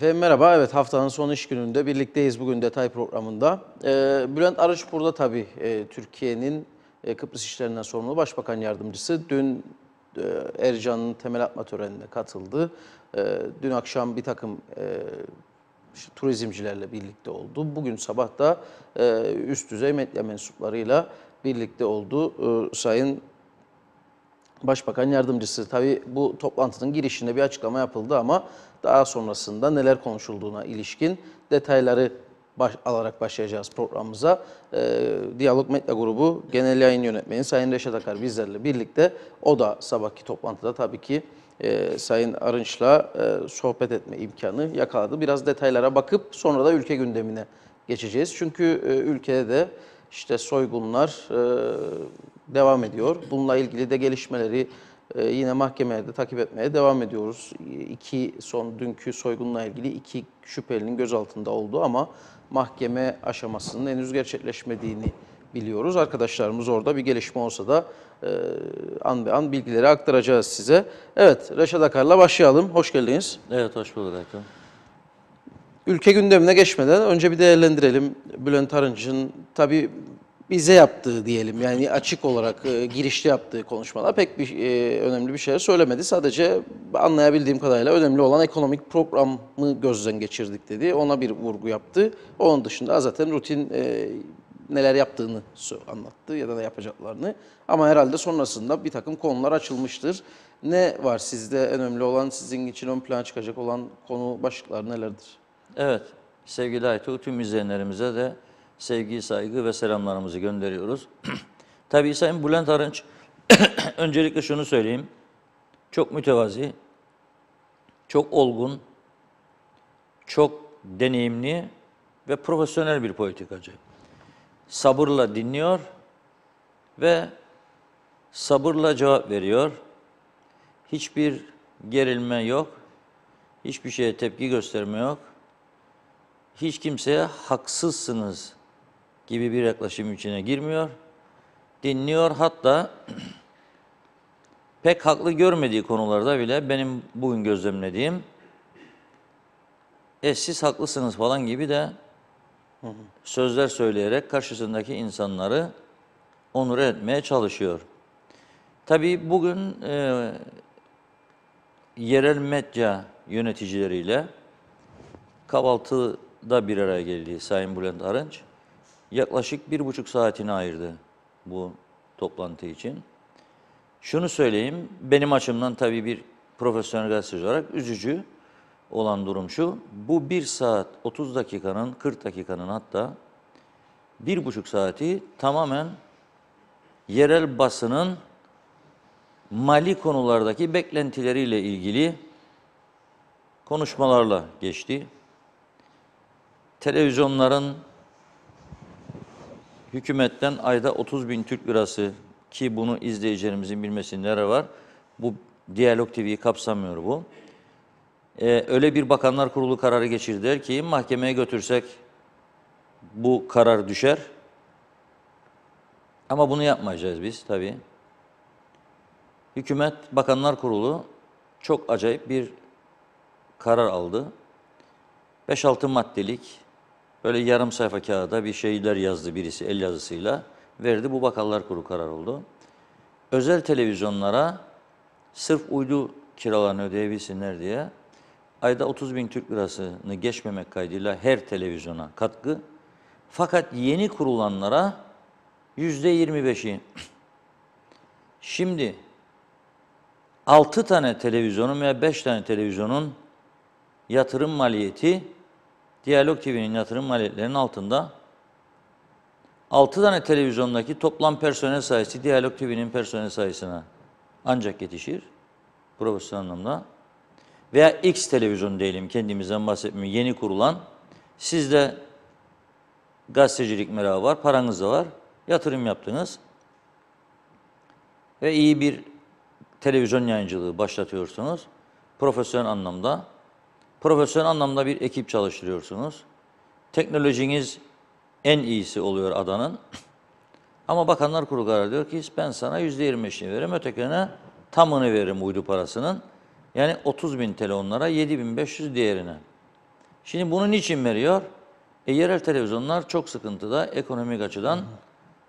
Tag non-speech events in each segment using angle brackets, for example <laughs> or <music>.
Efendim merhaba, evet haftanın son iş gününde birlikteyiz bugün detay programında. Ee, Bülent Arıç burada tabii e, Türkiye'nin e, Kıbrıs işlerinden sorumlu başbakan yardımcısı. Dün e, Ercan'ın temel atma törenine katıldı. E, dün akşam bir takım e, işte, turizmcilerle birlikte oldu. Bugün sabah da e, üst düzey medya mensuplarıyla birlikte oldu e, Sayın Başbakan Yardımcısı. Tabii bu toplantının girişinde bir açıklama yapıldı ama daha sonrasında neler konuşulduğuna ilişkin detayları baş, alarak başlayacağız programımıza. E, Diyalog Medya Grubu Genel Yayın Yönetmeni Sayın Reşat Akar bizlerle birlikte o da sabahki toplantıda tabii ki e, Sayın Arınç'la e, sohbet etme imkanı yakaladı. Biraz detaylara bakıp sonra da ülke gündemine geçeceğiz. Çünkü e, ülkede de işte soygunlar e, devam ediyor. Bununla ilgili de gelişmeleri ee, yine mahkemelerde takip etmeye devam ediyoruz. İki son dünkü soygunla ilgili iki şüphelinin gözaltında olduğu ama mahkeme aşamasının henüz gerçekleşmediğini biliyoruz. Arkadaşlarımız orada bir gelişme olsa da e, an be an bilgileri aktaracağız size. Evet, Reşat Akar'la başlayalım. Hoş geldiniz. Evet, hoş bulduk Erkan. Ülke gündemine geçmeden önce bir değerlendirelim Bülent Arınç'ın tabii bize yaptığı diyelim yani açık olarak e, girişli yaptığı konuşmalar pek bir e, önemli bir şey söylemedi. Sadece anlayabildiğim kadarıyla önemli olan ekonomik programı gözden geçirdik dedi. Ona bir vurgu yaptı. Onun dışında zaten rutin e, neler yaptığını anlattı ya da, ne yapacaklarını. Ama herhalde sonrasında bir takım konular açılmıştır. Ne var sizde önemli olan, sizin için ön plana çıkacak olan konu başlıklar nelerdir? Evet, sevgili Aytuğ tüm izleyenlerimize de sevgi, saygı ve selamlarımızı gönderiyoruz. <clears throat> Tabii Sayın Bülent Arınç, <clears throat> öncelikle şunu söyleyeyim. Çok mütevazi, çok olgun, çok deneyimli ve profesyonel bir politikacı. Sabırla dinliyor ve sabırla cevap veriyor. Hiçbir gerilme yok, hiçbir şeye tepki gösterme yok. Hiç kimseye haksızsınız gibi bir yaklaşım içine girmiyor. Dinliyor hatta <clears throat> pek haklı görmediği konularda bile benim bugün gözlemlediğim e siz haklısınız falan gibi de sözler söyleyerek karşısındaki insanları onur etmeye çalışıyor. Tabii bugün e, yerel medya yöneticileriyle kahvaltıda bir araya geldi Sayın Bülent Arınç yaklaşık bir buçuk saatini ayırdı bu toplantı için. Şunu söyleyeyim, benim açımdan tabii bir profesyonel gazeteci olarak üzücü olan durum şu. Bu bir saat 30 dakikanın, 40 dakikanın hatta bir buçuk saati tamamen yerel basının mali konulardaki beklentileriyle ilgili konuşmalarla geçti. Televizyonların hükümetten ayda 30 bin Türk lirası ki bunu izleyicilerimizin bilmesinin nere var. Bu Diyalog TV'yi kapsamıyor bu. Ee, öyle bir bakanlar kurulu kararı geçirdiler ki mahkemeye götürsek bu karar düşer. Ama bunu yapmayacağız biz tabii. Hükümet Bakanlar Kurulu çok acayip bir karar aldı. 5-6 maddelik Böyle yarım sayfa kağıda bir şeyler yazdı birisi el yazısıyla. Verdi bu bakallar kuru karar oldu. Özel televizyonlara sırf uydu kiralarını ödeyebilsinler diye ayda 30 bin Türk lirasını geçmemek kaydıyla her televizyona katkı. Fakat yeni kurulanlara yüzde %25'i. <clears throat> Şimdi 6 tane televizyonun veya 5 tane televizyonun yatırım maliyeti Diyalog TV'nin yatırım maliyetlerinin altında 6 tane televizyondaki toplam personel sayısı Diyalog TV'nin personel sayısına ancak yetişir. Profesyonel anlamda. Veya X televizyon diyelim kendimizden bahsetmiyorum. Yeni kurulan. Sizde gazetecilik merakı var, paranız da var. Yatırım yaptınız. Ve iyi bir televizyon yayıncılığı başlatıyorsunuz. Profesyonel anlamda Profesyonel anlamda bir ekip çalıştırıyorsunuz. Teknolojiniz en iyisi oluyor adanın. <clears throat> Ama Bakanlar Kurulu karar diyor ki ben sana yüzde %25'ini veririm, ötekine tamını veririm uydu parasının. Yani 30 bin TL onlara, 500 diğerine. Şimdi bunu niçin veriyor? E, yerel televizyonlar çok sıkıntıda ekonomik açıdan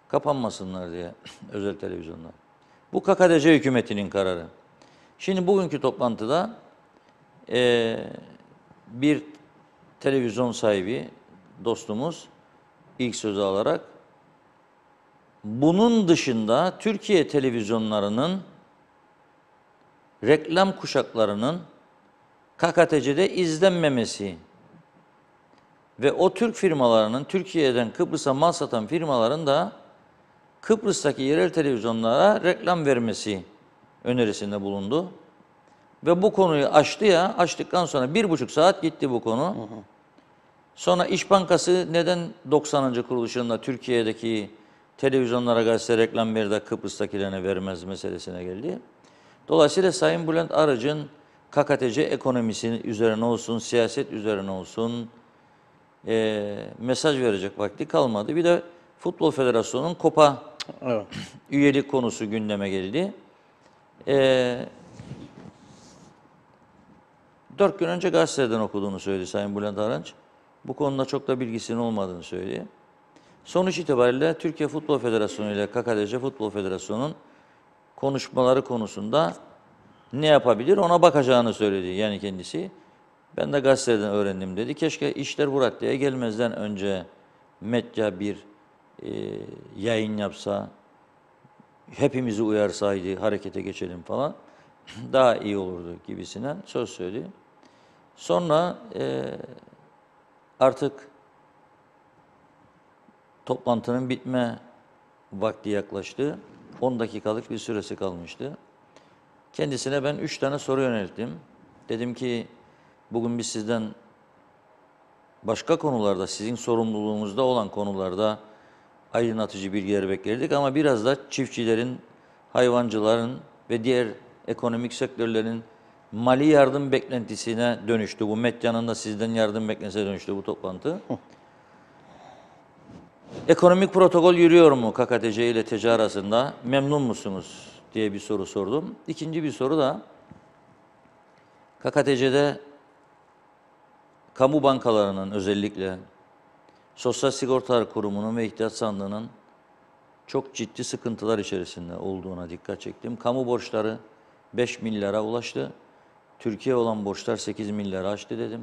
kapanmasınlar diye <clears throat> özel televizyonlar. Bu KKDC hükümetinin kararı. Şimdi bugünkü toplantıda e, bir televizyon sahibi dostumuz ilk sözü alarak bunun dışında Türkiye televizyonlarının reklam kuşaklarının KKTC'de izlenmemesi ve o Türk firmalarının Türkiye'den Kıbrıs'a mal satan firmaların da Kıbrıs'taki yerel televizyonlara reklam vermesi önerisinde bulundu. Ve bu konuyu açtı ya, açtıktan sonra bir buçuk saat gitti bu konu. Hı hı. Sonra İş Bankası neden 90. kuruluşunda Türkiye'deki televizyonlara, gazete reklam bir Kıbrıs'takilerine vermez meselesine geldi. Dolayısıyla Sayın Bülent Arıcı'nın KKTC ekonomisi üzerine olsun, siyaset üzerine olsun e, mesaj verecek vakti kalmadı. Bir de Futbol Federasyonu'nun kopa evet. <clears throat> üyelik konusu gündeme geldi. Evet Dört gün önce gazeteden okuduğunu söyledi Sayın Bülent Arınç. Bu konuda çok da bilgisinin olmadığını söyledi. Sonuç itibariyle Türkiye Futbol Federasyonu ile KKDC Futbol Federasyonu'nun konuşmaları konusunda ne yapabilir ona bakacağını söyledi yani kendisi. Ben de gazeteden öğrendim dedi. Keşke işler bu raddeye gelmezden önce medya bir e, yayın yapsa, hepimizi uyarsaydı harekete geçelim falan <clears throat> daha iyi olurdu gibisinden söz söyledi. Sonra e, artık toplantının bitme vakti yaklaştı. 10 dakikalık bir süresi kalmıştı. Kendisine ben 3 tane soru yönelttim. Dedim ki bugün biz sizden başka konularda, sizin sorumluluğunuzda olan konularda aydınlatıcı bilgiler bekledik. ama biraz da çiftçilerin, hayvancıların ve diğer ekonomik sektörlerin mali yardım beklentisine dönüştü. Bu medyanın da sizden yardım beklentisine dönüştü bu toplantı. Ekonomik protokol yürüyor mu KKTC ile TC arasında? Memnun musunuz? diye bir soru sordum. İkinci bir soru da KKTC'de kamu bankalarının özellikle Sosyal Sigortalar Kurumu'nun ve İhtiyaç Sandığı'nın çok ciddi sıkıntılar içerisinde olduğuna dikkat çektim. Kamu borçları 5 milyara ulaştı. Türkiye olan borçlar 8 milyar aştı dedim.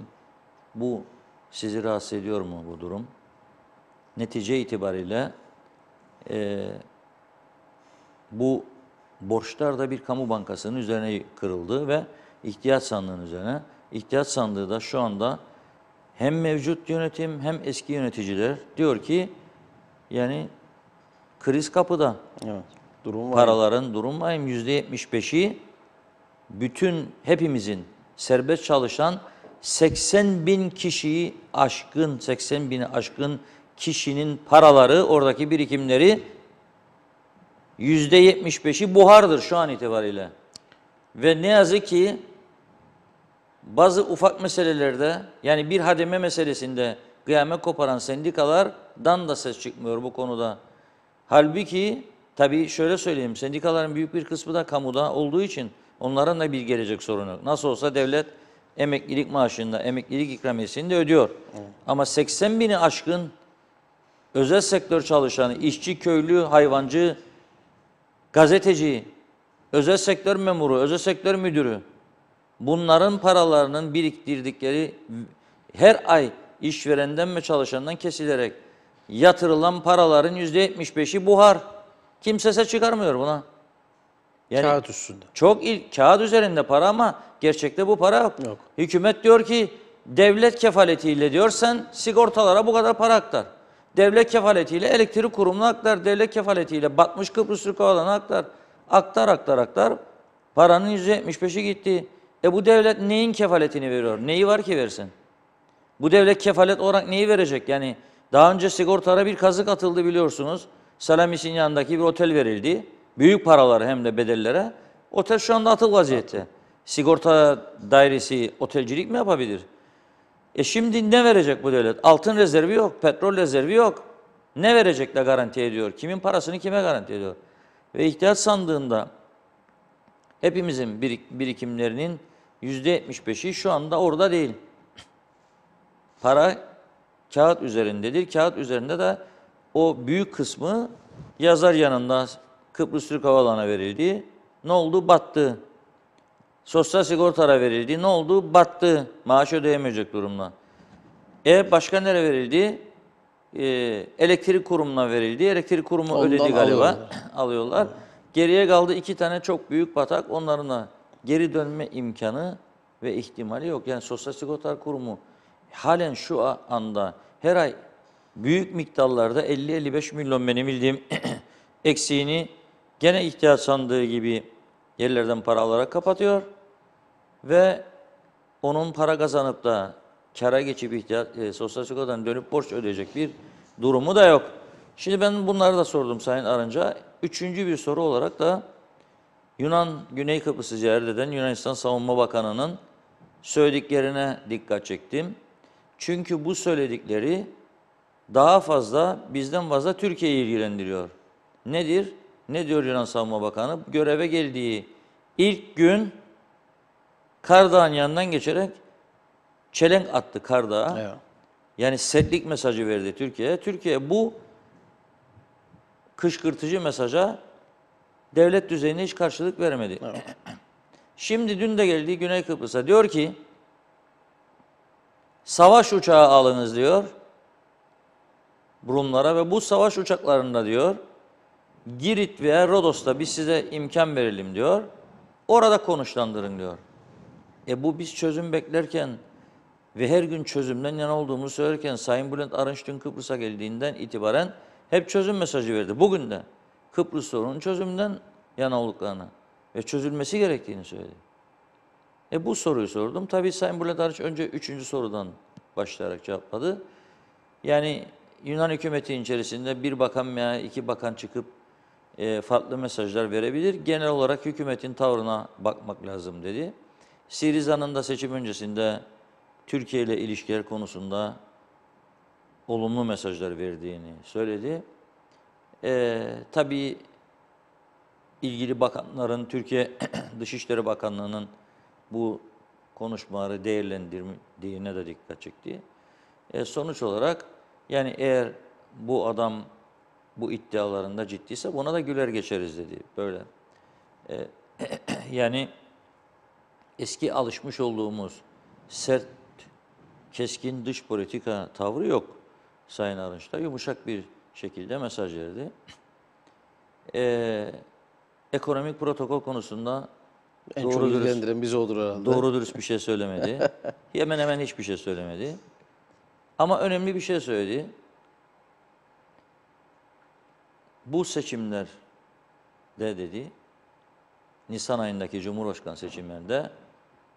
Bu sizi rahatsız ediyor mu bu durum? Netice itibariyle e, bu borçlar da bir kamu bankasının üzerine kırıldı ve ihtiyaç sandığının üzerine. İhtiyaç sandığı da şu anda hem mevcut yönetim hem eski yöneticiler diyor ki yani kriz kapıda. Evet. Durum var. Paraların durum var. %75'i bütün hepimizin serbest çalışan 80 bin kişiyi aşkın, 80 bini aşkın kişinin paraları, oradaki birikimleri %75'i buhardır şu an itibariyle. Ve ne yazık ki bazı ufak meselelerde yani bir hademe meselesinde kıyamet koparan sendikalardan da ses çıkmıyor bu konuda. Halbuki tabii şöyle söyleyeyim sendikaların büyük bir kısmı da kamuda olduğu için Onların da bir gelecek sorunu yok. Nasıl olsa devlet emeklilik maaşında, emeklilik ikramiyesini de ödüyor. Evet. Ama 80 bini aşkın özel sektör çalışanı, işçi, köylü, hayvancı, gazeteci, özel sektör memuru, özel sektör müdürü bunların paralarının biriktirdikleri her ay işverenden ve çalışandan kesilerek yatırılan paraların %75'i buhar. Kimsese çıkarmıyor buna. Yani kağıt üstünde. Çok ilk kağıt üzerinde para ama gerçekte bu para yok. yok. Hükümet diyor ki devlet kefaletiyle diyor sen sigortalara bu kadar para aktar. Devlet kefaletiyle elektrik kurumuna aktar. Devlet kefaletiyle batmış Kıbrıs Türk Havalarına aktar. Aktar aktar aktar. Paranın %75'i gitti. E bu devlet neyin kefaletini veriyor? Neyi var ki versin? Bu devlet kefalet olarak neyi verecek? Yani daha önce sigortara bir kazık atıldı biliyorsunuz. Salamis'in yanındaki bir otel verildi büyük paraları hem de bedellere otel şu anda atıl vaziyette. Sigorta dairesi otelcilik mi yapabilir? E şimdi ne verecek bu devlet? Altın rezervi yok, petrol rezervi yok. Ne verecek de garanti ediyor? Kimin parasını kime garanti ediyor? Ve ihtiyaç sandığında hepimizin birikimlerinin yüzde %75'i şu anda orada değil. <clears throat> Para kağıt üzerindedir. Kağıt üzerinde de o büyük kısmı yazar yanında Kıbrıs Türk havalanına verildi. Ne oldu? Battı. Sosyal sigortara verildi. Ne oldu? Battı. Maaş ödeyemeyecek durumda. E başka nereye verildi? E, elektrik kurumuna verildi. Elektrik kurumu Ondan ödedi galiba. Alıyorlar. <laughs> alıyorlar. Geriye kaldı iki tane çok büyük batak. Onların da geri dönme imkanı ve ihtimali yok. Yani Sosyal Sigorta Kurumu halen şu anda her ay büyük miktarlarda 50-55 milyon benim bildiğim <clears throat> eksiğini Gene ihtiyaç sandığı gibi yerlerden para alarak kapatıyor ve onun para kazanıp da kara geçip ihtiyaç, e, sosyal sigortadan dönüp borç ödeyecek bir durumu da yok. Şimdi ben bunları da sordum Sayın Arınca. Üçüncü bir soru olarak da Yunan, Güney Kapısı ziyaret eden Yunanistan Savunma Bakanı'nın söylediklerine dikkat çektim. Çünkü bu söyledikleri daha fazla, bizden fazla Türkiye'yi ilgilendiriyor. Nedir? Ne diyor Yunan Savunma Bakanı? Göreve geldiği ilk gün Kardağ'ın yanından geçerek çelenk attı Kardağ'a. Evet. Yani setlik mesajı verdi Türkiye'ye. Türkiye bu kışkırtıcı mesaja devlet düzeyinde hiç karşılık veremedi. Evet. <clears throat> Şimdi dün de geldiği Güney Kıbrıs'a diyor ki savaş uçağı alınız diyor Rumlara ve bu savaş uçaklarında diyor Girit veya Rodos'ta biz size imkan verelim diyor. Orada konuşlandırın diyor. E bu biz çözüm beklerken ve her gün çözümden yana olduğumuzu söylerken Sayın Bülent Arınç dün Kıbrıs'a geldiğinden itibaren hep çözüm mesajı verdi. Bugün de Kıbrıs sorunun çözümden yana olduklarını ve çözülmesi gerektiğini söyledi. E bu soruyu sordum. Tabii Sayın Bülent Arınç önce üçüncü sorudan başlayarak cevapladı. Yani Yunan hükümeti içerisinde bir bakan veya iki bakan çıkıp e, farklı mesajlar verebilir. Genel olarak hükümetin tavrına bakmak lazım dedi. Siriza'nın da seçim öncesinde Türkiye ile ilişkiler konusunda olumlu mesajlar verdiğini söyledi. E, tabii ilgili bakanların, Türkiye <clears throat> Dışişleri Bakanlığı'nın bu konuşmaları değerlendirdiğine de dikkat çekti. E, sonuç olarak yani eğer bu adam bu iddialarında ciddiyse buna da güler geçeriz dedi. Böyle. Ee, <clears throat> yani eski alışmış olduğumuz sert, keskin dış politika tavrı yok Sayın Arınç'ta. Yumuşak bir şekilde mesaj verdi. Ee, ekonomik protokol konusunda en doğru çok ilgilendiren biz odur herhalde. Doğru dürüst bir şey söylemedi. <laughs> hemen hemen hiçbir şey söylemedi. Ama önemli bir şey söyledi bu seçimlerde dedi, Nisan ayındaki Cumhurbaşkanı seçimlerinde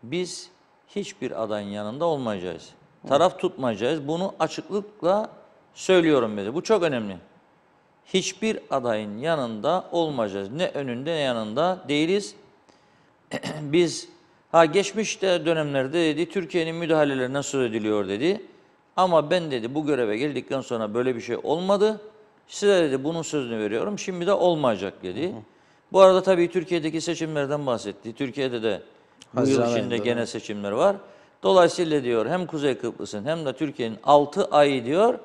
biz hiçbir adayın yanında olmayacağız. Taraf tutmayacağız. Bunu açıklıkla söylüyorum dedi. Bu çok önemli. Hiçbir adayın yanında olmayacağız. Ne önünde ne yanında değiliz. <clears throat> biz ha geçmişte dönemlerde dedi Türkiye'nin müdahalelerinden söz ediliyor dedi. Ama ben dedi bu göreve geldikten sonra böyle bir şey olmadı. Size dedi bunun sözünü veriyorum. Şimdi de olmayacak dedi. Hı hı. Bu arada tabii Türkiye'deki seçimlerden bahsetti. Türkiye'de de bu yıl içinde gene seçimler var. Dolayısıyla diyor hem Kuzey Kıbrıs'ın hem de Türkiye'nin 6 ayı diyor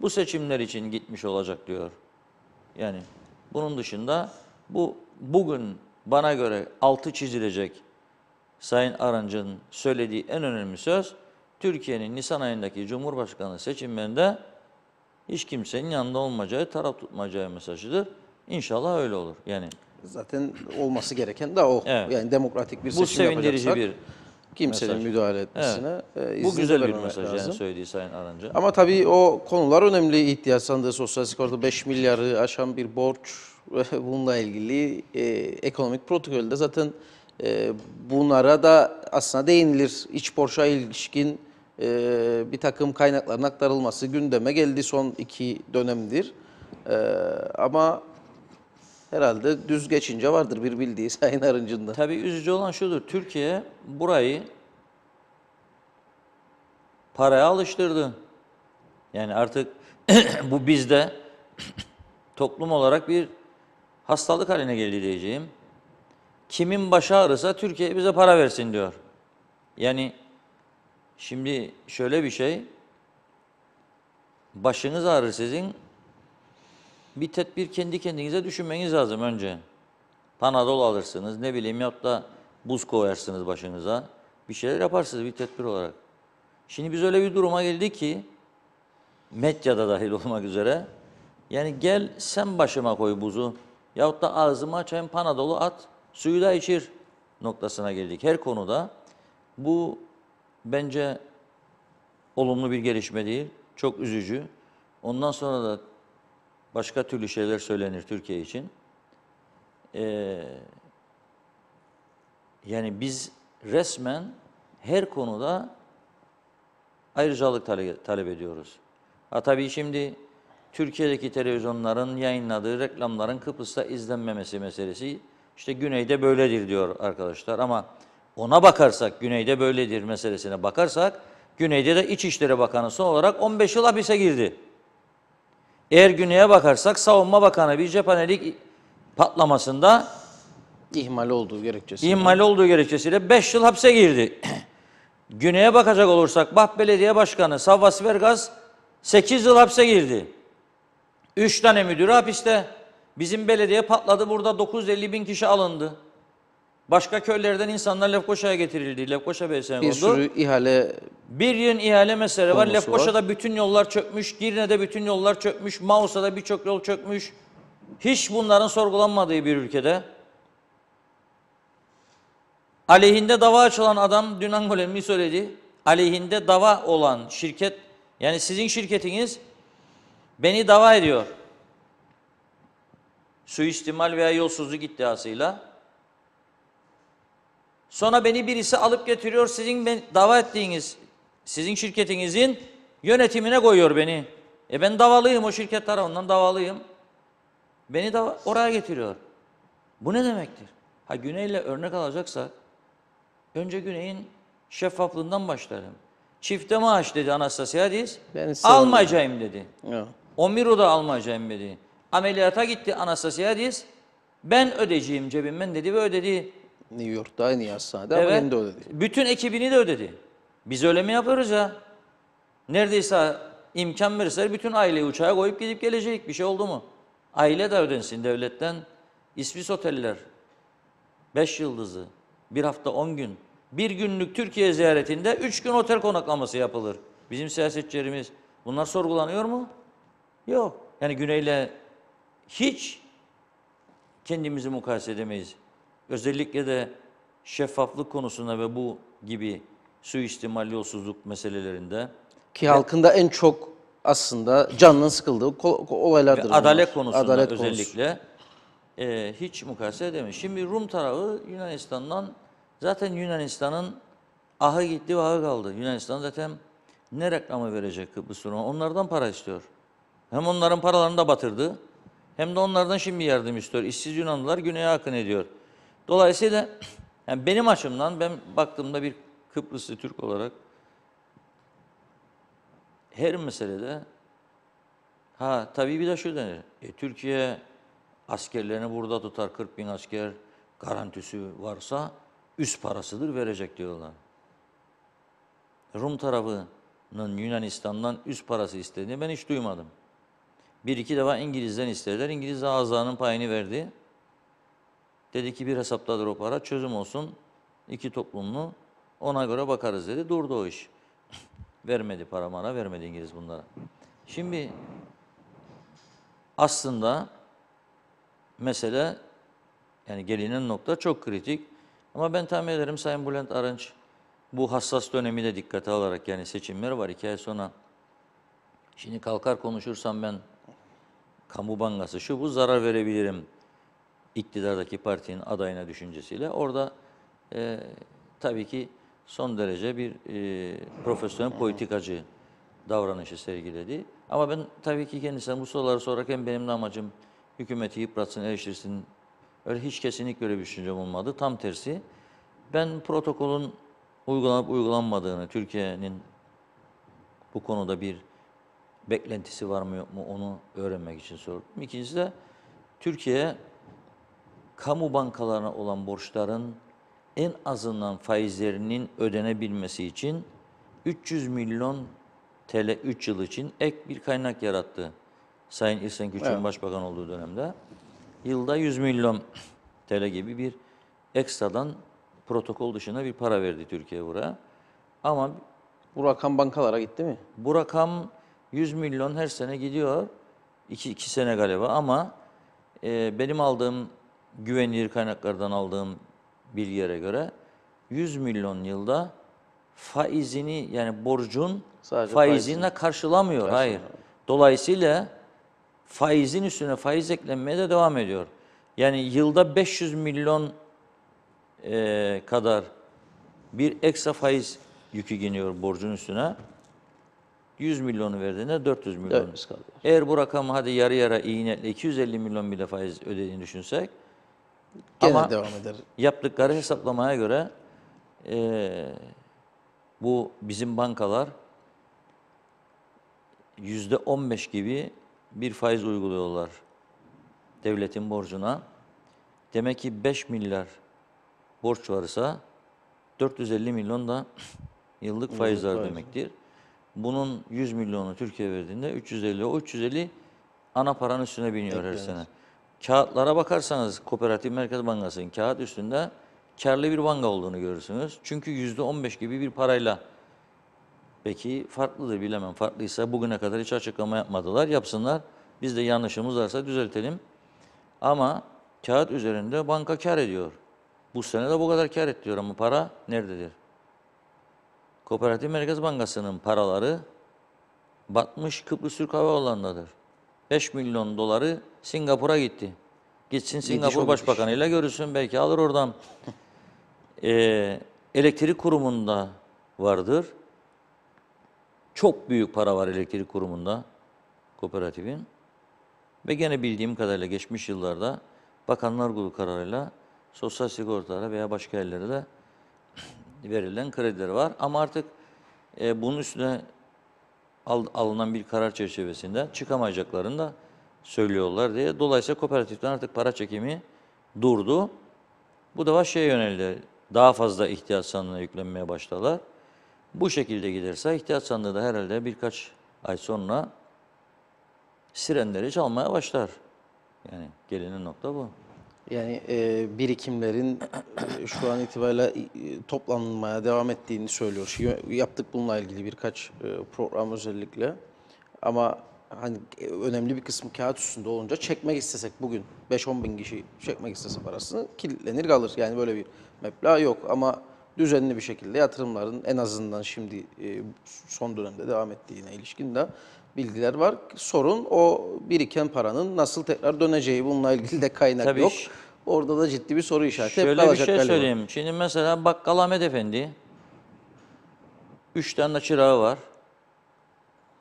bu seçimler için gitmiş olacak diyor. Yani bunun dışında bu bugün bana göre altı çizilecek Sayın Arancı'nın söylediği en önemli söz Türkiye'nin Nisan ayındaki Cumhurbaşkanı seçimlerinde hiç kimsenin yanında olmayacağı, taraf tutmayacağı mesajıdır. İnşallah öyle olur. Yani zaten olması gereken de o. <laughs> Evet. Yani demokratik bir Bu sevindirici bir kimsenin mesaj. müdahale etmesine evet. E, Bu güzel bir mesaj lazım. yani söylediği Sayın Arancı. Ama tabii o konular önemli. İhtiyaç sandığı sosyal sigorta 5 milyarı aşan bir borç ve <laughs> bununla ilgili e, ekonomik protokolde zaten e, bunlara da aslında değinilir. İç borça ilişkin e, bir takım kaynakların aktarılması gündeme geldi son iki dönemdir. E, ama herhalde düz geçince vardır bir bildiği <laughs> Sayın Arıncı'nın da. Tabii üzücü olan şudur. Türkiye burayı paraya alıştırdı. Yani artık <clears throat> bu bizde <clears throat> toplum olarak bir hastalık haline geldi diyeceğim. Kimin başı ağrısa Türkiye bize para versin diyor. Yani Şimdi şöyle bir şey. Başınız ağrır sizin. Bir tedbir kendi kendinize düşünmeniz lazım önce. Panadol alırsınız, ne bileyim ya da buz koyarsınız başınıza. Bir şeyler yaparsınız bir tedbir olarak. Şimdi biz öyle bir duruma geldik ki, medyada dahil <laughs> olmak üzere, yani gel sen başıma koy buzu, yahut da ağzıma açayım panadolu at, suyu da içir noktasına geldik. Her konuda bu bence olumlu bir gelişme değil. Çok üzücü. Ondan sonra da başka türlü şeyler söylenir Türkiye için. Ee, yani biz resmen her konuda ayrıcalık tale talep ediyoruz. Ha tabii şimdi Türkiye'deki televizyonların yayınladığı reklamların Kıbrıs'ta izlenmemesi meselesi işte güneyde böyledir diyor arkadaşlar ama ona bakarsak, güneyde böyledir meselesine bakarsak, güneyde de İçişleri Bakanı son olarak 15 yıl hapise girdi. Eğer güneye bakarsak Savunma Bakanı bir cephanelik patlamasında ihmal olduğu gerekçesiyle ihmal olduğu gerekçesiyle 5 yıl hapse girdi. <clears throat> güneye bakacak olursak Bah Belediye Başkanı Savvas Vergaz 8 yıl hapse girdi. 3 tane müdürü hapiste. Bizim belediye patladı burada 950 bin kişi alındı. Başka köylerden insanlar Lefkoşa'ya getirildi. Lefkoşa BSM Bir oldu. sürü ihale Bir yığın ihale mesele var. Konusu Lefkoşa'da bütün yollar çökmüş. Girne'de bütün yollar çökmüş. Mausa'da birçok yol çökmüş. Hiç bunların sorgulanmadığı bir ülkede. Aleyhinde dava açılan adam dün Angolemi söyledi. Aleyhinde dava olan şirket yani sizin şirketiniz beni dava ediyor. Suistimal veya yolsuzluk iddiasıyla. Sonra beni birisi alıp getiriyor sizin ben, dava ettiğiniz, sizin şirketinizin yönetimine koyuyor beni. E ben davalıyım o şirket tarafından davalıyım. Beni dava, oraya getiriyor. Bu ne demektir? Ha güneyle örnek alacaksak önce güneyin şeffaflığından başlarım. Çifte maaş dedi Anastasiadis. Almayacağım dedi. Ya. Omiro da almayacağım dedi. Ameliyata gitti Anastasiadis. Ben ödeyeceğim cebimden dedi ve ödedi. New York'ta aynı hastanede evet. ama de ödedi. Bütün ekibini de ödedi. Biz öyle mi yaparız ya? Neredeyse imkan verirse bütün aileyi uçağa koyup gidip gelecek. Bir şey oldu mu? Aile de ödensin devletten. İsviç oteller. beş yıldızı. Bir hafta on gün. Bir günlük Türkiye ziyaretinde üç gün otel konaklaması yapılır. Bizim siyasetçilerimiz. Bunlar sorgulanıyor mu? Yok. Yani Güney'le hiç kendimizi mukayese edemeyiz. Özellikle de şeffaflık konusunda ve bu gibi suistimal yolsuzluk meselelerinde. Ki evet. halkında en çok aslında canının sıkıldığı olaylardır. Ve adalet bunlar. konusunda adalet özellikle konusu. e, hiç mukayese edemiyor. Şimdi Rum tarafı Yunanistan'dan zaten Yunanistan'ın ahı gitti ve aha kaldı. Yunanistan zaten ne reklamı verecek bu Rum'a? Onlardan para istiyor. Hem onların paralarını da batırdı hem de onlardan şimdi yardım istiyor. İşsiz Yunanlılar güneye akın ediyor. Dolayısıyla yani benim açımdan ben baktığımda bir Kıbrıslı Türk olarak her meselede ha tabii bir de şu denir. E, Türkiye askerlerini burada tutar 40 bin asker garantisi varsa üst parasıdır verecek diyorlar. Rum tarafının Yunanistan'dan üst parası istediğini ben hiç duymadım. Bir iki defa İngiliz'den istediler. İngiliz de azanın payını verdi. Dedi ki bir hesapladır o para çözüm olsun iki toplumlu ona göre bakarız dedi. Durdu o iş. <laughs> vermedi para mara vermedi İngiliz bunlara. Şimdi aslında mesele yani gelinen nokta çok kritik. Ama ben tahmin ederim Sayın Bülent Arınç bu hassas dönemi de dikkate alarak yani seçimler var iki ay sonra. Şimdi kalkar konuşursam ben kamu bankası şu bu zarar verebilirim iktidardaki partinin adayına düşüncesiyle orada e, tabii ki son derece bir e, profesyonel politikacı davranışı sergiledi. Ama ben tabii ki kendisine bu soruları sorarken benim de amacım hükümeti yıpratsın, eleştirsin. Öyle hiç kesinlikle öyle bir düşüncem olmadı. Tam tersi ben protokolün uygulanıp uygulanmadığını, Türkiye'nin bu konuda bir beklentisi var mı yok mu onu öğrenmek için sordum. İkincisi de Türkiye kamu bankalarına olan borçların en azından faizlerinin ödenebilmesi için 300 milyon TL 3 yıl için ek bir kaynak yarattı. Sayın İhsan Küçük'ün evet. başbakan olduğu dönemde. Yılda 100 milyon TL gibi bir ekstradan protokol dışına bir para verdi Türkiye buraya. Ama bu rakam bankalara gitti mi? Bu rakam 100 milyon her sene gidiyor. 2 2 sene galiba ama e, benim aldığım güvenilir kaynaklardan aldığım bir göre 100 milyon yılda faizini yani borcun Sadece faizine faizini. karşılamıyor. Karşılamıyor. Hayır. Dolayısıyla faizin üstüne faiz eklenmeye de devam ediyor. Yani yılda 500 milyon e, kadar bir ekstra faiz yükü geliyor borcun üstüne. 100 milyonu verdiğinde 400 milyon. 400 Eğer bu rakamı hadi yarı yara iyi 250 milyon bile faiz ödediğini düşünsek Gene Ama devam eder. yaptıkları hesaplamaya göre e, bu bizim bankalar yüzde 15 gibi bir faiz uyguluyorlar devletin borcuna. Demek ki 5 milyar borç varsa 450 milyon da <laughs> yıllık faizler faiz. demektir. Bunun 100 milyonu Türkiye verdiğinde 350 o 350 ana paranın üstüne biniyor Eklenir. her sene. Kağıtlara bakarsanız Kooperatif Merkez Bankası'nın kağıt üstünde karlı bir banka olduğunu görürsünüz. Çünkü yüzde on beş gibi bir parayla peki farklıdır bilemem. Farklıysa bugüne kadar hiç açıklama yapmadılar. Yapsınlar. Biz de yanlışımız varsa düzeltelim. Ama kağıt üzerinde banka kar ediyor. Bu sene de bu kadar kar ediyor ama para nerededir? Kooperatif Merkez Bankası'nın paraları batmış Kıbrıs Türk Hava Yolları'ndadır. 5 milyon doları Singapur'a gitti. Gitsin Singapur Başbakanı'yla görüşsün belki alır oradan. ee, elektrik kurumunda vardır. Çok büyük para var elektrik kurumunda kooperatifin. Ve gene bildiğim kadarıyla geçmiş yıllarda bakanlar kurulu kararıyla sosyal sigortalara veya başka yerlere de verilen krediler var. Ama artık e, bunun üstüne al, alınan bir karar çerçevesinde çıkamayacaklarını da söylüyorlar diye. Dolayısıyla kooperatiften artık para çekimi durdu. Bu da şeye yöneldi. Daha fazla ihtiyaç sandığına yüklenmeye başladılar. Bu şekilde giderse ihtiyaç sandığı da herhalde birkaç ay sonra sirenleri çalmaya başlar. Yani gelinen nokta bu. Yani e, birikimlerin <clears throat> şu an itibariyle e, toplanmaya devam ettiğini söylüyor. Yaptık bununla ilgili birkaç e, program özellikle. Ama hani e, önemli bir kısmı kağıt üstünde olunca çekmek istesek bugün 5-10 bin kişi çekmek istese parasını kilitlenir kalır. Yani böyle bir meblağ yok ama düzenli bir şekilde yatırımların en azından şimdi e, son dönemde devam ettiğine ilişkin de bilgiler var. Sorun o biriken paranın nasıl tekrar döneceği bununla ilgili de kaynak Tabii yok. Orada da ciddi bir soru işareti. Şöyle bir şey galiba. söyleyeyim. Şimdi mesela bakkal Ahmet Efendi 3 tane çırağı var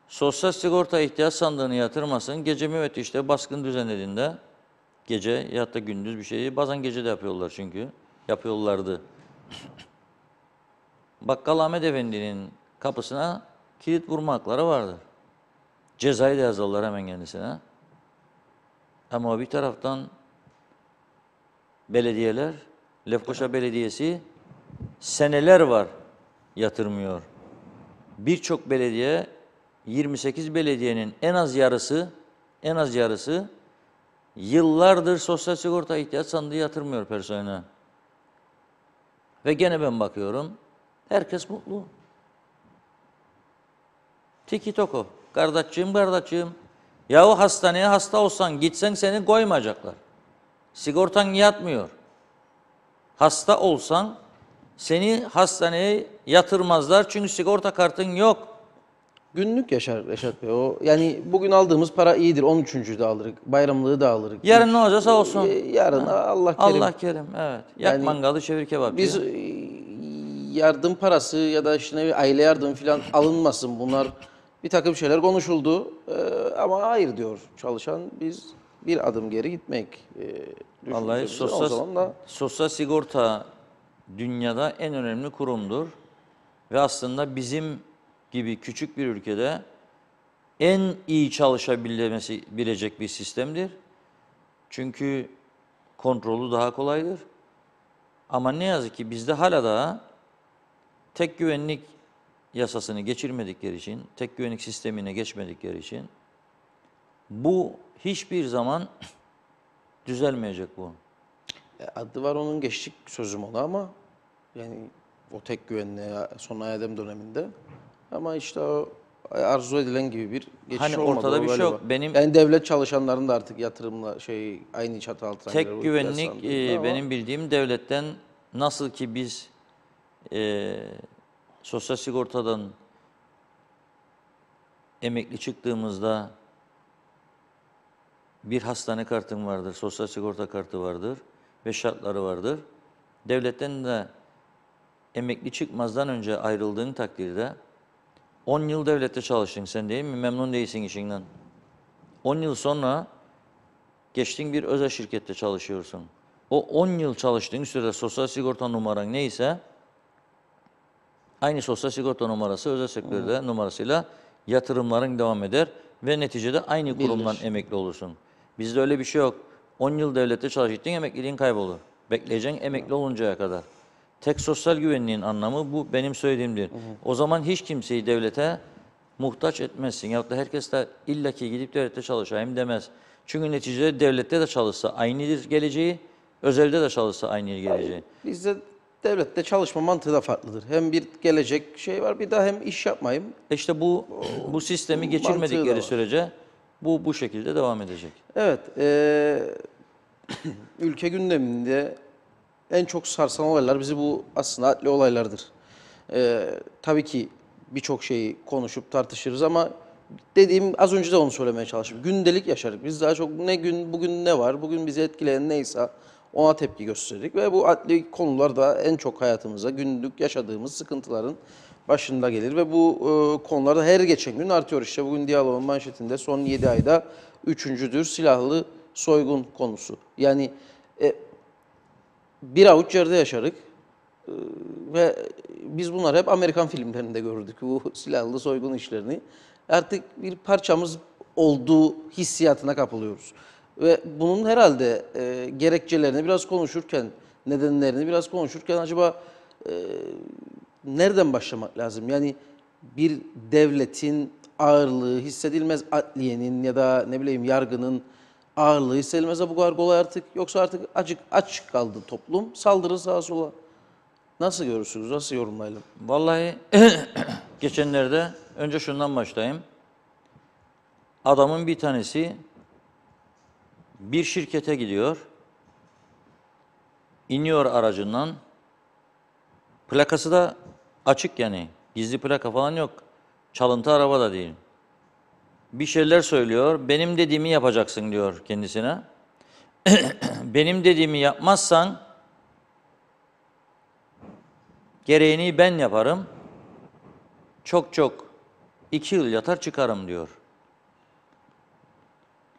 sosyal sigorta ihtiyaç sandığını yatırmasın. Gece müvet işte baskın düzenlediğinde gece ya da gündüz bir şeyi bazen gece de yapıyorlar çünkü. Yapıyorlardı. Bakkal Ahmet Efendi'nin kapısına kilit vurma hakları vardır. Cezayı da yazarlar hemen kendisine. Ama bir taraftan belediyeler, Lefkoşa Belediyesi seneler var yatırmıyor. Birçok belediye 28 belediyenin en az yarısı en az yarısı yıllardır sosyal sigorta ihtiyaç sandığı yatırmıyor personeline. Ve gene ben bakıyorum. Herkes mutlu. Tiki toko. Kardeşim kardeşim. Yahu hastaneye hasta olsan gitsen seni koymayacaklar. Sigortan yatmıyor. Hasta olsan seni hastaneye yatırmazlar çünkü sigorta kartın yok. Günlük yaşar Reşat Bey. O yani bugün aldığımız para iyidir. 13.'ü de alırız. Bayramlığı da alırız. Yarın ne olacaksa olsun. E, yarın Ha. Allah kerim. Allah kerim. Evet. Yak Yani mangalı çevir kebap. Biz e, yardım parası ya da işte ne aile yardım falan alınmasın bunlar. Bir takım şeyler konuşuldu Ee, ama hayır diyor çalışan biz bir adım geri gitmek. E, Vallahi sosyal, da sosyal sigorta dünyada en önemli kurumdur. Ve aslında bizim gibi küçük bir ülkede en iyi çalışabilmesi bilecek bir sistemdir. Çünkü kontrolü daha kolaydır. Ama ne yazık ki bizde hala da tek güvenlik yasasını geçirmedikleri için, tek güvenlik sistemine geçmedikleri için bu hiçbir zaman <clears throat> düzelmeyecek bu. E, adı var onun geçtik sözüm ona ama yani o tek güvenliğe son Adem döneminde ama işte o arzu edilen gibi bir geçiş Hani olmadı. ortada bir şey yok. Benim Yani devlet çalışanların da artık yatırımla şey aynı çatı altında tek güvenlik e, benim bildiğim devletten nasıl ki biz e, sosyal sigortadan emekli çıktığımızda bir hastane kartın vardır, sosyal sigorta kartı vardır ve şartları vardır. Devletten de emekli çıkmazdan önce ayrıldığın takdirde 10 yıl devlette çalıştın sen değil mi? Memnun değilsin işinden. 10 yıl sonra geçtiğin bir özel şirkette çalışıyorsun. O 10 yıl çalıştığın sürede sosyal sigorta numaran neyse aynı sosyal sigorta numarası özel sektörde hmm. numarasıyla yatırımların devam eder ve neticede aynı kurumdan Bilir. emekli olursun. Bizde öyle bir şey yok. 10 yıl devlette çalıştın emekliliğin kaybolur. Bekleyeceksin emekli oluncaya kadar. Tek sosyal güvenliğin anlamı bu benim söylediğimdir. Hı hı. O zaman hiç kimseyi devlete muhtaç etmezsin. Yahut da herkes de illaki gidip devlette çalışayım demez. Çünkü neticede devlette de çalışsa aynıdır geleceği, özelde de çalışsa aynı geleceği. Yani bizde devlette çalışma mantığı da farklıdır. Hem bir gelecek şey var bir daha hem iş yapmayayım. E işte bu bu sistemi geçirmedikleri sürece bu bu şekilde devam edecek. Evet. E, <clears throat> ülke gündeminde en çok sarsan olaylar bizi bu aslında adli olaylardır. Ee, tabii ki birçok şeyi konuşup tartışırız ama dediğim az önce de onu söylemeye çalıştım. Gündelik yaşarız. Biz daha çok ne gün bugün ne var, bugün bizi etkileyen neyse ona tepki gösterdik ve bu adli konular da en çok hayatımıza günlük yaşadığımız sıkıntıların başında gelir ve bu e, konularda her geçen gün artıyor. İşte bugün diyaloğun manşetinde son 7 ayda üçüncüdür silahlı soygun konusu. Yani e, bir avuç yerde yaşarık ee, ve biz bunlar hep Amerikan filmlerinde gördük bu silahlı soygun işlerini. Artık bir parçamız olduğu hissiyatına kapılıyoruz. Ve bunun herhalde e, gerekçelerini biraz konuşurken, nedenlerini biraz konuşurken acaba e, nereden başlamak lazım? Yani bir devletin ağırlığı hissedilmez adliyenin ya da ne bileyim yargının ağırlığı hissedilmezse bu kadar kolay artık. Yoksa artık acık aç kaldı toplum. Saldırı sağa sola. Nasıl görürsünüz? Nasıl yorumlayalım? Vallahi <clears throat> geçenlerde önce şundan başlayayım. Adamın bir tanesi bir şirkete gidiyor. iniyor aracından. Plakası da açık yani. Gizli plaka falan yok. Çalıntı araba da değil bir şeyler söylüyor. Benim dediğimi yapacaksın diyor kendisine. <clears throat> Benim dediğimi yapmazsan gereğini ben yaparım. Çok çok iki yıl yatar çıkarım diyor.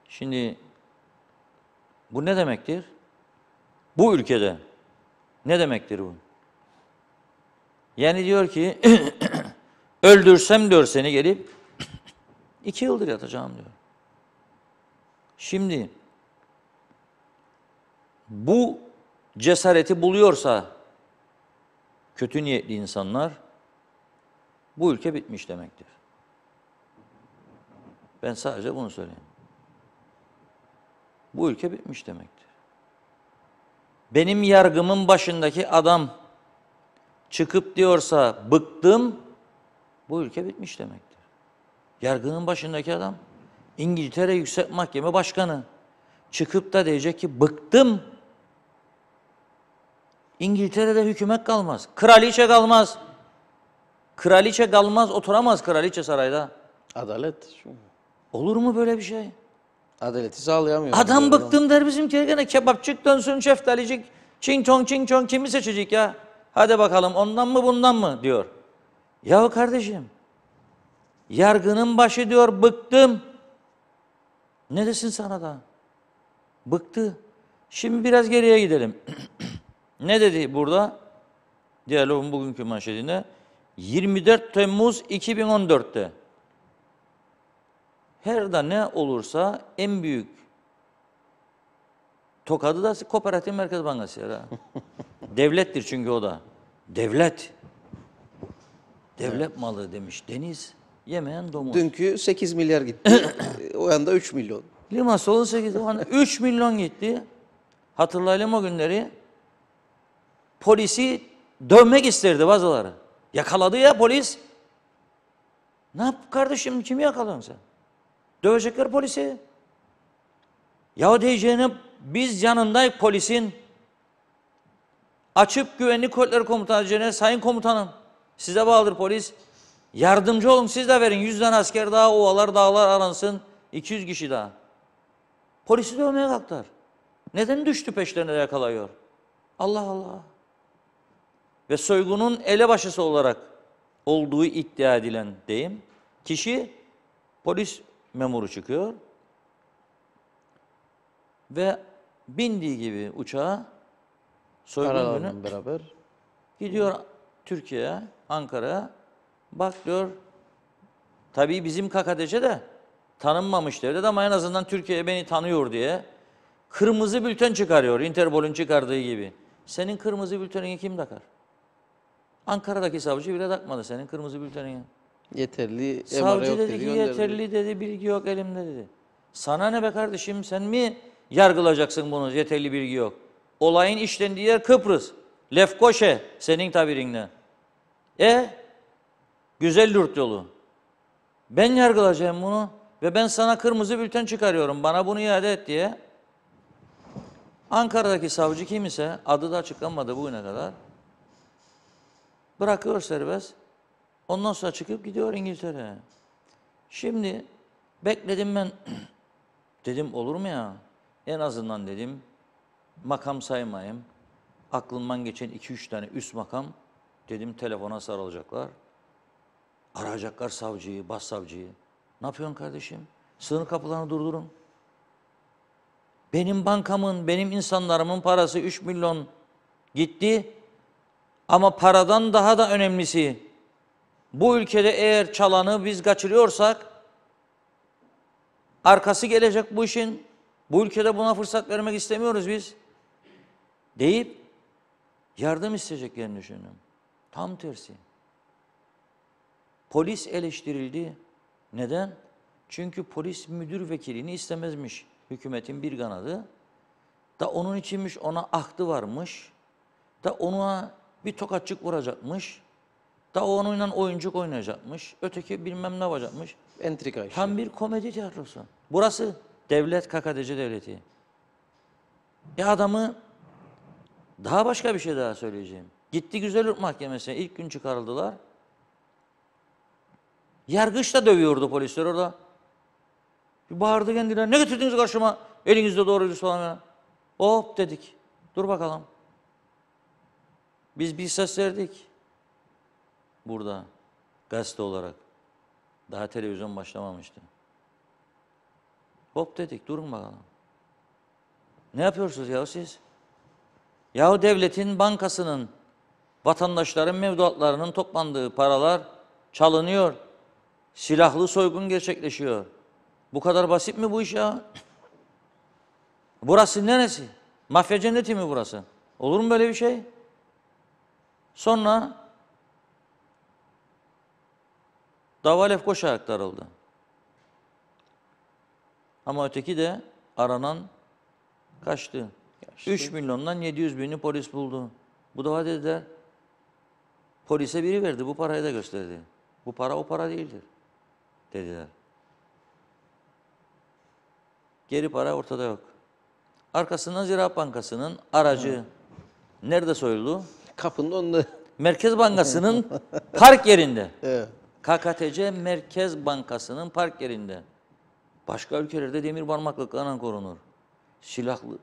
Şimdi bu ne demektir? Bu ülkede ne demektir bu? Yani diyor ki <clears throat> öldürsem diyor seni gelip İki yıldır yatacağım diyor. Şimdi bu cesareti buluyorsa kötü niyetli insanlar bu ülke bitmiş demektir. Ben sadece bunu söyleyeyim. Bu ülke bitmiş demektir. Benim yargımın başındaki adam çıkıp diyorsa bıktım bu ülke bitmiş demektir. Yargının başındaki adam İngiltere Yüksek Mahkeme Başkanı. Çıkıp da diyecek ki bıktım. İngiltere'de hükümet kalmaz. Kraliçe kalmaz. Kraliçe kalmaz, oturamaz kraliçe sarayda. Adalet. Olur mu böyle bir şey? Adaleti sağlayamıyor. Adam bıktım der bizim gene kebapçık dönsün şeftalicik. Çin, çong Çin, çong kimi seçecek ya? Hadi bakalım ondan mı bundan mı diyor. Yahu kardeşim Yargının başı diyor bıktım. Ne desin sana da? Bıktı. Şimdi biraz geriye gidelim. <clears throat> ne dedi burada? Diyalogun bugünkü manşetinde. 24 Temmuz 2014'te. Her da ne olursa en büyük tokadı da Kooperatif Merkez Bankası ya. <laughs> Devlettir çünkü o da. Devlet. Devlet malı demiş Deniz yemeyen domuz. Dünkü 8 milyar gitti. <coughs> o yanda 3 milyon. Lima solu 8 milyon. 3 milyon gitti. Hatırlayalım o günleri. Polisi dövmek istirdi bazıları. Yakaladı ya polis. Ne yap kardeşim kimi yakalıyorsun sen? Dövecekler polisi. Ya diyeceğini biz yanındayız polisin. Açıp güvenlik kuvvetleri komutanı sayın komutanım size bağlıdır polis. Yardımcı olun siz de verin. Yüz asker daha ovalar dağlar aransın. 200 kişi daha. Polisi dövmeye kalktılar. Neden düştü peşlerine yakalıyor? Allah Allah. Ve soygunun elebaşısı olarak olduğu iddia edilen deyim. Kişi polis memuru çıkıyor. Ve bindiği gibi uçağa soygun günü beraber gidiyor Türkiye'ye, Ankara'ya Bak diyor, tabii bizim KKTC de tanınmamış devlet ama en azından Türkiye beni tanıyor diye kırmızı bülten çıkarıyor Interpol'ün çıkardığı gibi. Senin kırmızı bültenini kim takar? Ankara'daki savcı bile takmadı senin kırmızı bültenini. Yeterli Savcı dedi ki yeterli dedi bilgi yok elimde dedi. Sana ne be kardeşim sen mi yargılayacaksın bunu yeterli bilgi yok. Olayın işlendiği yer Kıbrıs. Lefkoşe senin tabirinle. E Güzel yurt yolu. Ben yargılacağım bunu ve ben sana kırmızı bülten çıkarıyorum. Bana bunu iade et diye. Ankara'daki savcı kim ise adı da açıklanmadı bugüne kadar. Bırakıyor serbest. Ondan sonra çıkıp gidiyor İngiltere'ye. Şimdi bekledim ben. <clears throat> dedim olur mu ya? En azından dedim makam saymayayım. Aklımdan geçen iki üç tane üst makam dedim telefona sarılacaklar. Arayacaklar savcıyı, başsavcıyı. Ne yapıyorsun kardeşim? Sınır kapılarını durdurun. Benim bankamın, benim insanlarımın parası 3 milyon gitti. Ama paradan daha da önemlisi bu ülkede eğer çalanı biz kaçırıyorsak arkası gelecek bu işin. Bu ülkede buna fırsat vermek istemiyoruz biz. Deyip yardım isteyeceklerini düşünüyorum. Tam tersi. Polis eleştirildi. Neden? Çünkü polis müdür vekilini istemezmiş hükümetin bir kanadı. Da onun içinmiş ona ahtı varmış. Da ona bir tokatçık vuracakmış. Da onunla oyuncuk oynayacakmış. Öteki bilmem ne yapacakmış. Entrika işi. Tam bir komedi tiyatrosu. Burası devlet kakadeci devleti. Ya e adamı daha başka bir şey daha söyleyeceğim. Gitti Güzel Mahkemesi'ne ilk gün çıkarıldılar. Yargıçla dövüyordu polisler orada. Bir bağırdı kendine, Ne getirdiniz karşıma? Elinizde doğruyuz falan. Ya. Hop dedik. Dur bakalım. Biz bir ses verdik. Burada. Gazete olarak. Daha televizyon başlamamıştı. Hop dedik. Durun bakalım. Ne yapıyorsunuz ya siz? Yahu devletin bankasının, vatandaşların mevduatlarının toplandığı paralar çalınıyor. Silahlı soygun gerçekleşiyor. Bu kadar basit mi bu iş ya? Burası neresi? Mafya cenneti mi burası? Olur mu böyle bir şey? Sonra dava Lefkoşa aktarıldı. Ama öteki de aranan kaçtı. Kaçtı. 3 milyondan 700 bini polis buldu. Bu da dediler. Polise biri verdi. Bu parayı da gösterdi. Bu para o para değildir dediler. Geri para ortada yok. Arkasından Ziraat Bankası'nın aracı Hı. nerede soyuldu? Kapının önünde. Merkez Bankası'nın park yerinde. <laughs> Evet. KKTC Merkez Bankası'nın park yerinde. Başka ülkelerde demir parmaklıklarla korunur. Silahlı,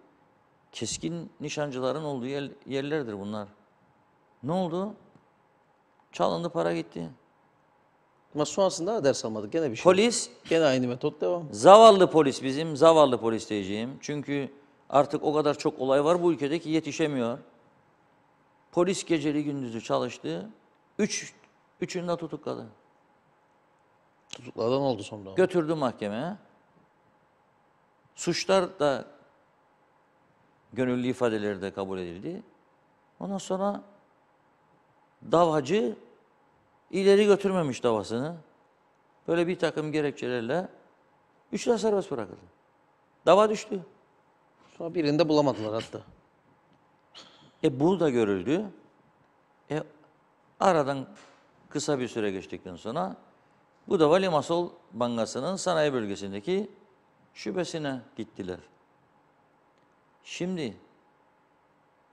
keskin nişancıların olduğu yer, yerlerdir bunlar. Ne oldu? Çalındı para gitti. Ama sonrasında da ders almadık. Gene bir şey. Polis, Gene aynı metot devam. zavallı polis bizim, zavallı polis diyeceğim. Çünkü artık o kadar çok olay var bu ülkede ki yetişemiyor. Polis geceli gündüzü çalıştı. Üç, üçünü de tutukladı. Tutukladan oldu sonunda. Götürdü mahkemeye. Suçlar da gönüllü ifadeleri de kabul edildi. Ondan sonra davacı ileri götürmemiş davasını. Böyle bir takım gerekçelerle üçler serbest bırakıldı. Dava düştü. Sonra birini de bulamadılar hatta. E bu da görüldü. E aradan kısa bir süre geçtikten sonra bu da Valimasol Bankası'nın sanayi bölgesindeki şubesine gittiler. Şimdi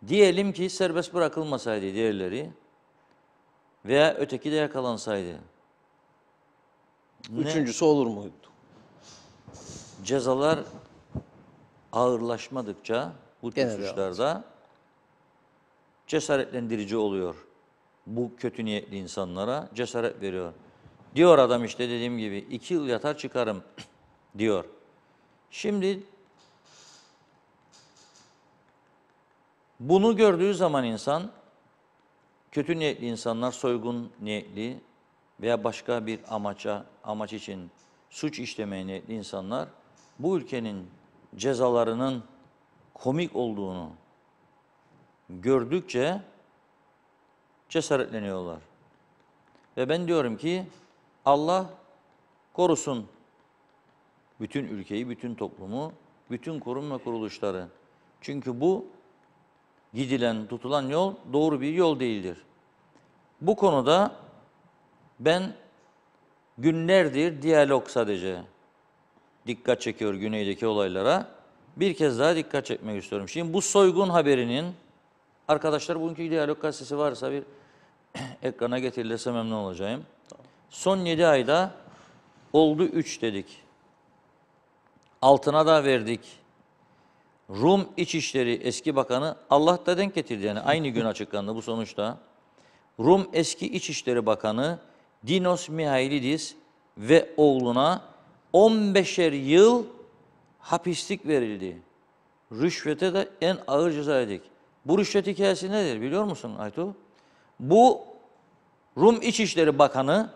diyelim ki serbest bırakılmasaydı diğerleri veya öteki de yakalansaydı. Ne? Üçüncüsü olur muydu? Cezalar ağırlaşmadıkça bu tür Genel suçlarda cesaretlendirici oluyor. Bu kötü niyetli insanlara cesaret veriyor. Diyor adam işte dediğim gibi iki yıl yatar çıkarım <clears throat> diyor. Şimdi bunu gördüğü zaman insan Kötü niyetli insanlar soygun niyetli veya başka bir amaça, amaç için suç işlemeye niyetli insanlar bu ülkenin cezalarının komik olduğunu gördükçe cesaretleniyorlar. Ve ben diyorum ki Allah korusun bütün ülkeyi, bütün toplumu, bütün kurum ve kuruluşları. Çünkü bu gidilen, tutulan yol doğru bir yol değildir. Bu konuda ben günlerdir diyalog sadece dikkat çekiyor güneydeki olaylara. Bir kez daha dikkat çekmek istiyorum. Şimdi bu soygun haberinin arkadaşlar bugünkü diyalog gazetesi varsa bir <clears throat> ekrana getirilirse memnun olacağım. Son 7 ayda oldu 3 dedik. Altına da verdik. Rum İçişleri eski bakanı Allah da denk getirdi. Yani aynı gün açıklandı bu sonuçta. Rum eski İçişleri Bakanı Dinos Mihailidis ve oğluna 15'er yıl hapislik verildi. Rüşvete de en ağır ceza edik. Bu rüşvet hikayesi nedir biliyor musun Aytu? Bu Rum İçişleri Bakanı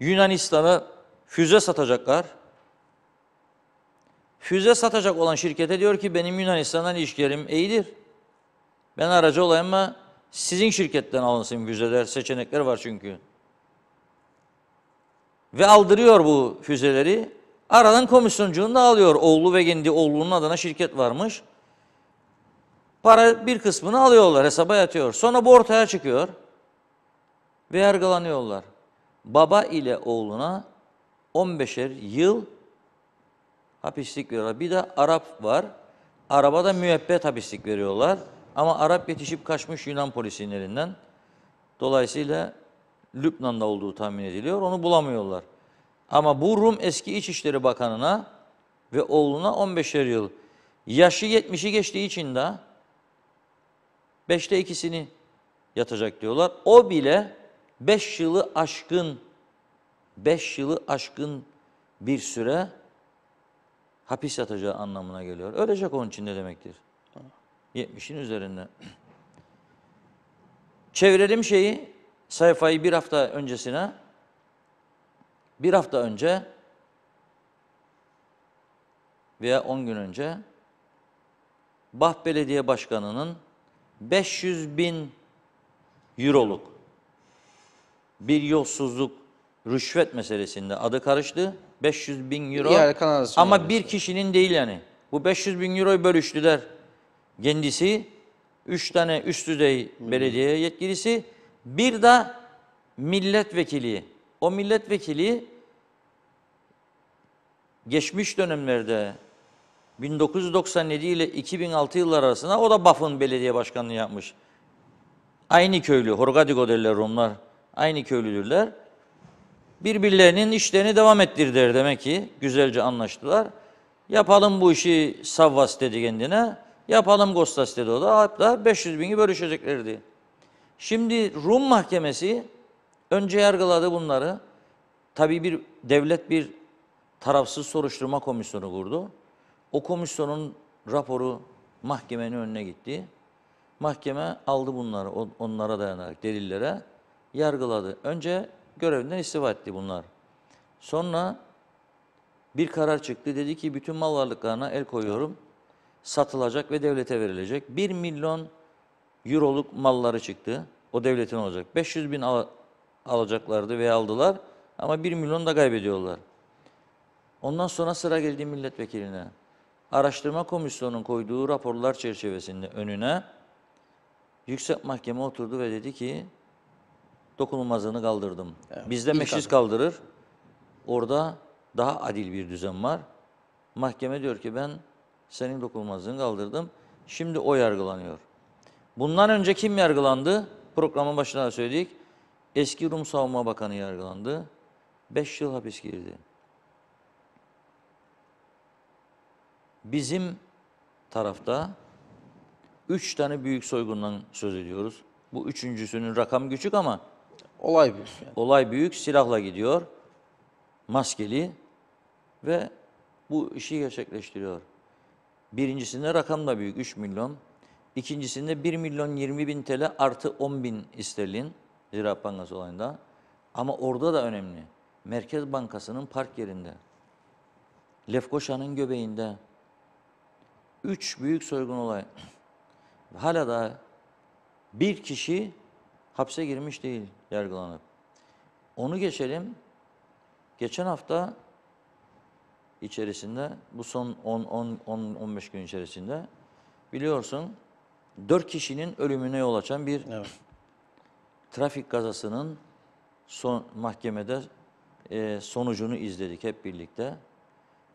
Yunanistan'a füze satacaklar. Füze satacak olan şirkete diyor ki benim Yunanistan'dan ilişkilerim iyidir. Ben aracı olayım ama sizin şirketten alınsın füzeler. Seçenekler var çünkü. Ve aldırıyor bu füzeleri. Aradan komisyoncuğunu da alıyor. Oğlu ve kendi oğlunun adına şirket varmış. Para bir kısmını alıyorlar, hesaba yatıyor. Sonra bu ortaya çıkıyor ve yargılanıyorlar. Baba ile oğluna 15'er yıl hapislik veriyorlar. Bir de Arap var. Arabada müebbet hapislik veriyorlar. Ama Arap yetişip kaçmış Yunan polisinin elinden. Dolayısıyla Lübnan'da olduğu tahmin ediliyor. Onu bulamıyorlar. Ama bu Rum eski İçişleri Bakanı'na ve oğluna 15'er yıl. Yaşı 70'i geçtiği için de 5'te ikisini yatacak diyorlar. O bile 5 yılı aşkın 5 yılı aşkın bir süre hapis yatacağı anlamına geliyor. Ölecek onun için ne demektir? 70'in üzerinde. Çevirelim şeyi, sayfayı bir hafta öncesine. Bir hafta önce veya 10 gün önce Bah Belediye Başkanı'nın 500 bin euroluk bir yolsuzluk rüşvet meselesinde adı karıştı. 500 bin euro Yani kanalizasyon ama bir kişinin değil yani. Bu 500 bin euroyu bölüştüler. Kendisi, üç tane üst düzey hmm. belediye yetkilisi, bir de milletvekili. O milletvekili geçmiş dönemlerde 1997 ile 2006 yılları arasında o da Baf'ın belediye başkanlığı yapmış. Aynı köylü, Horgadik derler Rumlar, Aynı köylüdürler birbirlerinin işlerini devam ettirdiler demek ki. Güzelce anlaştılar. Yapalım bu işi Savvas dedi kendine. Yapalım Gostas dedi o da. Hatta 500 bini bölüşeceklerdi. Şimdi Rum mahkemesi önce yargıladı bunları. Tabi bir devlet bir tarafsız soruşturma komisyonu kurdu. O komisyonun raporu mahkemenin önüne gitti. Mahkeme aldı bunları onlara dayanarak delillere yargıladı. Önce görevinden istifa etti bunlar. Sonra bir karar çıktı. Dedi ki bütün mal varlıklarına el koyuyorum. Satılacak ve devlete verilecek. 1 milyon euroluk malları çıktı. O devletin olacak. 500 bin al alacaklardı ve aldılar. Ama 1 milyon da kaybediyorlar. Ondan sonra sıra geldi milletvekiline. Araştırma komisyonunun koyduğu raporlar çerçevesinde önüne yüksek mahkeme oturdu ve dedi ki dokunulmazlığını kaldırdım. Bizde meclis kaldırır. Orada daha adil bir düzen var. Mahkeme diyor ki ben senin dokunulmazlığını kaldırdım. Şimdi o yargılanıyor. Bundan önce kim yargılandı? Programın başına söyledik. Eski Rum Savunma Bakanı yargılandı. 5 yıl hapis girdi. Bizim tarafta 3 tane büyük soygundan söz ediyoruz. Bu üçüncüsünün rakam küçük ama Olay büyük. Yani. Olay büyük, silahla gidiyor, maskeli ve bu işi gerçekleştiriyor. Birincisinde rakam da büyük, 3 milyon. İkincisinde 1 milyon 20 bin TL artı 10 bin isterlin Ziraat Bankası olayında. Ama orada da önemli. Merkez Bankası'nın park yerinde, Lefkoşa'nın göbeğinde, üç büyük soygun olay. Hala da bir kişi hapse girmiş değil yargılanıp. Onu geçelim. Geçen hafta içerisinde bu son 10 10 10 15 gün içerisinde biliyorsun 4 kişinin ölümüne yol açan bir evet. trafik kazasının son mahkemede e, sonucunu izledik hep birlikte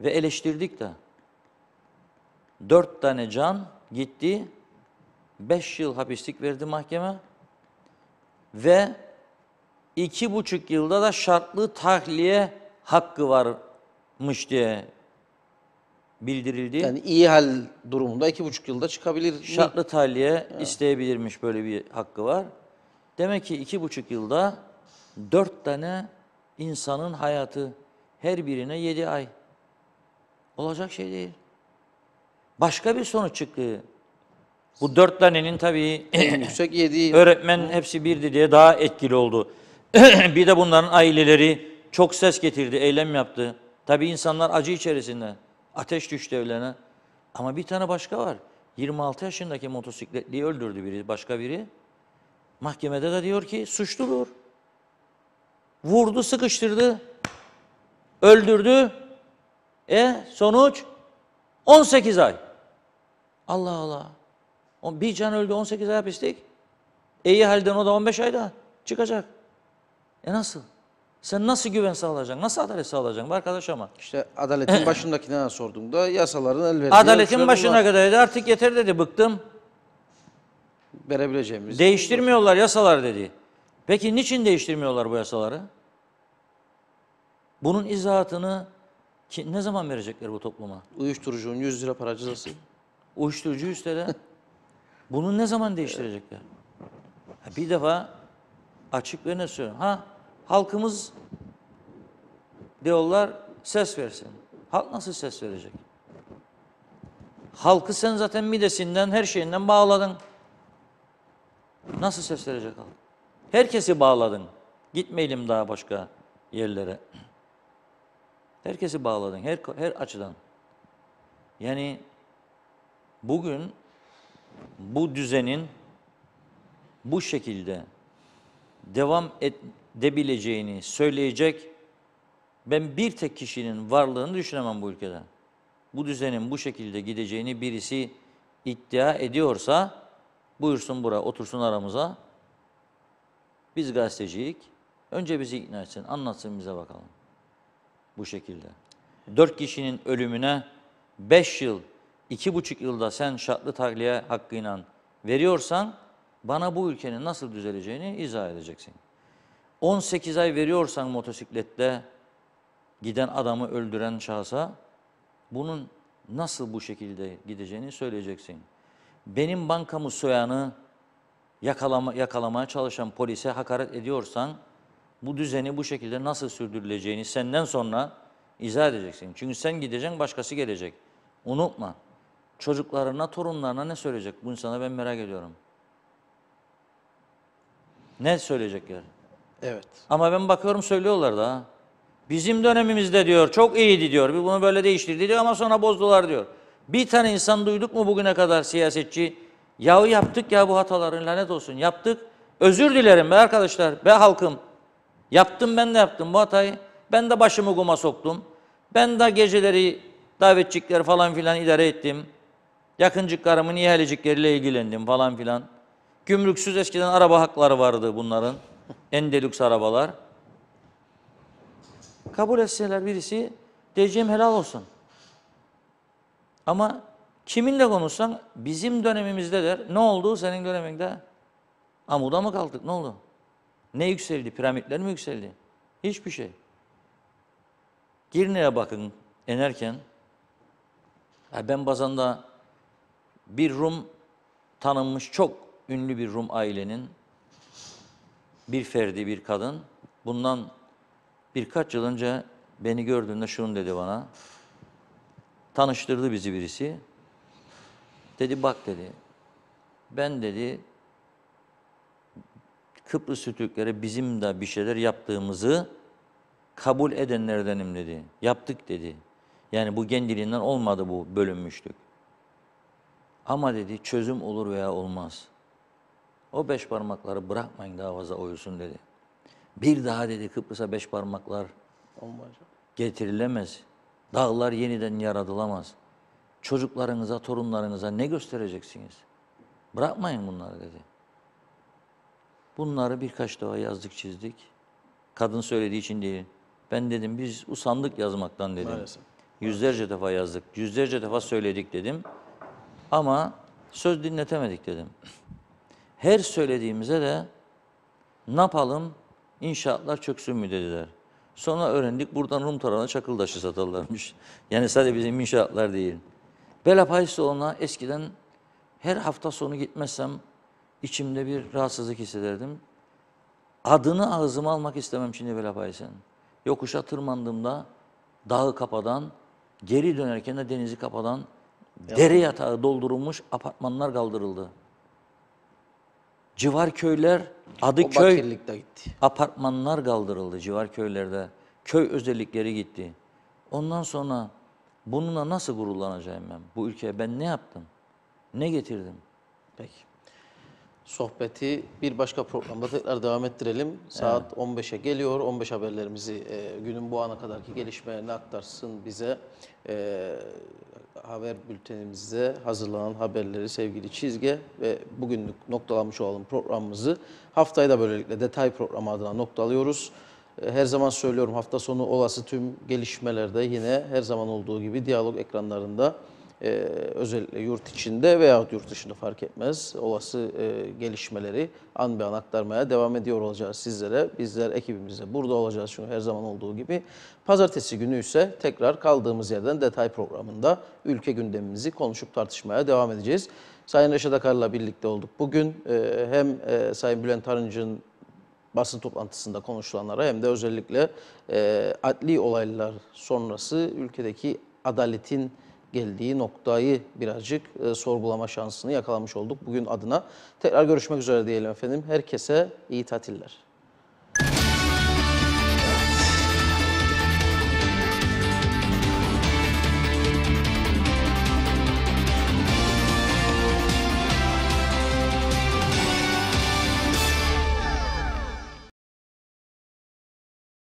ve eleştirdik de. Dört tane can gitti, beş yıl hapislik verdi mahkeme ve iki buçuk yılda da şartlı tahliye hakkı varmış diye bildirildi. Yani iyi hal durumunda iki buçuk yılda çıkabilir. Şartlı tahliye isteyebilirmiş böyle bir hakkı var. Demek ki iki buçuk yılda dört tane insanın hayatı her birine yedi ay. Olacak şey değil. Başka bir sonuç çıktı. Bu dört tanenin tabii <clears throat> yüksek yediği öğretmen hepsi birdi diye daha etkili oldu. <clears throat> bir de bunların aileleri çok ses getirdi, eylem yaptı. Tabii insanlar acı içerisinde. Ateş düştü evlerine. Ama bir tane başka var. 26 yaşındaki motosikletliyi öldürdü biri, başka biri. Mahkemede de diyor ki suçludur. Vurdu, sıkıştırdı. Öldürdü. E sonuç 18 ay. Allah Allah. Bir can öldü 18 ay hapislik. İyi halden o da 15 ayda çıkacak. E nasıl? Sen nasıl güven sağlayacaksın? Nasıl adalet sağlayacaksın arkadaş ama? İşte adaletin eh. başındakine sorduğumda yasaların elverdiği... Adaletin başına kadardı artık yeter dedi bıktım. Verebileceğimiz... Değiştirmiyorlar yasalar dedi. Peki niçin değiştirmiyorlar bu yasaları? Bunun izahatını ki, ne zaman verecekler bu topluma? Uyuşturucunun 100 lira para cezası. Uyuşturucu üstede. <laughs> Bunu ne zaman değiştirecekler? bir defa açık ve ne söylüyorum? Ha halkımız diyorlar ses versin. Halk nasıl ses verecek? Halkı sen zaten midesinden, her şeyinden bağladın. Nasıl ses verecek halk? Herkesi bağladın. Gitmeyelim daha başka yerlere. Herkesi bağladın her her açıdan. Yani bugün bu düzenin bu şekilde devam edebileceğini söyleyecek ben bir tek kişinin varlığını düşünemem bu ülkede. Bu düzenin bu şekilde gideceğini birisi iddia ediyorsa buyursun bura otursun aramıza. Biz gazeteciyik. Önce bizi ikna etsin, anlatsın bize bakalım. Bu şekilde. Dört kişinin ölümüne beş yıl iki buçuk yılda sen şartlı takliye hakkıyla veriyorsan bana bu ülkenin nasıl düzeleceğini izah edeceksin. 18 ay veriyorsan motosiklette giden adamı öldüren şahsa bunun nasıl bu şekilde gideceğini söyleyeceksin. Benim bankamı soyanı yakalama, yakalamaya çalışan polise hakaret ediyorsan bu düzeni bu şekilde nasıl sürdürüleceğini senden sonra izah edeceksin. Çünkü sen gideceksin başkası gelecek. Unutma çocuklarına, torunlarına ne söyleyecek? Bu insana ben merak ediyorum. Ne söyleyecekler? Evet. Ama ben bakıyorum söylüyorlar da. Bizim dönemimizde diyor çok iyiydi diyor. Bir bunu böyle değiştirdi diyor ama sonra bozdular diyor. Bir tane insan duyduk mu bugüne kadar siyasetçi? Yahu yaptık ya bu hataların lanet olsun yaptık. Özür dilerim be arkadaşlar, be halkım. Yaptım ben de yaptım bu hatayı. Ben de başımı guma soktum. Ben de geceleri davetçikleri falan filan idare ettim. Yakıncık karımın ihalecikleriyle ilgilendim falan filan. Gümrüksüz eskiden araba hakları vardı bunların. <laughs> En delüks arabalar. Kabul etseler birisi diyeceğim helal olsun. Ama kiminle konuşsan bizim dönemimizde der. Ne oldu senin döneminde? Amuda mı kalktık ne oldu? Ne yükseldi? Piramitler mi yükseldi? Hiçbir şey. Girne'ye bakın enerken. ben bazanda bir Rum tanınmış çok ünlü bir Rum ailenin bir ferdi bir kadın bundan birkaç yıl önce beni gördüğünde şunu dedi bana. Tanıştırdı bizi birisi. Dedi bak dedi. Ben dedi Kıbrıs Türklere bizim de bir şeyler yaptığımızı kabul edenlerdenim dedi. Yaptık dedi. Yani bu kendiliğinden olmadı bu bölünmüşlük. Ama dedi çözüm olur veya olmaz. O beş parmakları bırakmayın daha fazla oyusun dedi. Bir daha dedi Kıbrıs'a beş parmaklar getirilemez. Dağlar yeniden yaratılamaz. Çocuklarınıza, torunlarınıza ne göstereceksiniz? Bırakmayın bunları dedi. Bunları birkaç defa yazdık çizdik. Kadın söylediği için değil. Ben dedim biz usandık yazmaktan dedim. Maalesef. Yüzlerce defa yazdık, yüzlerce defa söyledik dedim. Ama söz dinletemedik dedim. Her söylediğimize de ne yapalım inşaatlar çöksün mü dediler. Sonra öğrendik buradan Rum tarafına çakıl taşı satarlarmış. <laughs> Yani sadece bizim inşaatlar değil. Belapayis'te ona eskiden her hafta sonu gitmezsem içimde bir rahatsızlık hissederdim. Adını ağzıma almak istemem şimdi Bela Belapayis'in. Yokuşa tırmandığımda dağı kapadan, geri dönerken de denizi kapadan Dere yatağı doldurulmuş apartmanlar kaldırıldı. Civar köyler, adı o köy, gitti. apartmanlar kaldırıldı civar köylerde. Köy özellikleri gitti. Ondan sonra bununla nasıl gururlanacağım ben? Bu ülkeye ben ne yaptım? Ne getirdim? Peki. Sohbeti bir başka programda tekrar devam ettirelim. Saat evet. 15'e geliyor. 15 haberlerimizi e, günün bu ana kadarki gelişmelerini aktarsın bize. E, haber bültenimizde hazırlanan haberleri sevgili Çizge ve bugünlük noktalanmış olan programımızı haftayı da böylelikle detay programı adına noktalıyoruz. E, her zaman söylüyorum hafta sonu olası tüm gelişmelerde yine her zaman olduğu gibi diyalog ekranlarında e, özellikle yurt içinde veya yurt dışında fark etmez olası e, gelişmeleri an be an aktarmaya devam ediyor olacağız sizlere. Bizler ekibimizle burada olacağız çünkü her zaman olduğu gibi. Pazartesi günü ise tekrar kaldığımız yerden detay programında ülke gündemimizi konuşup tartışmaya devam edeceğiz. Sayın Reşat Akar'la birlikte olduk. Bugün e, hem e, Sayın Bülent Arınç'ın basın toplantısında konuşulanlara hem de özellikle e, adli olaylar sonrası ülkedeki adaletin geldiği noktayı birazcık e, sorgulama şansını yakalamış olduk. Bugün adına tekrar görüşmek üzere diyelim efendim. Herkese iyi tatiller.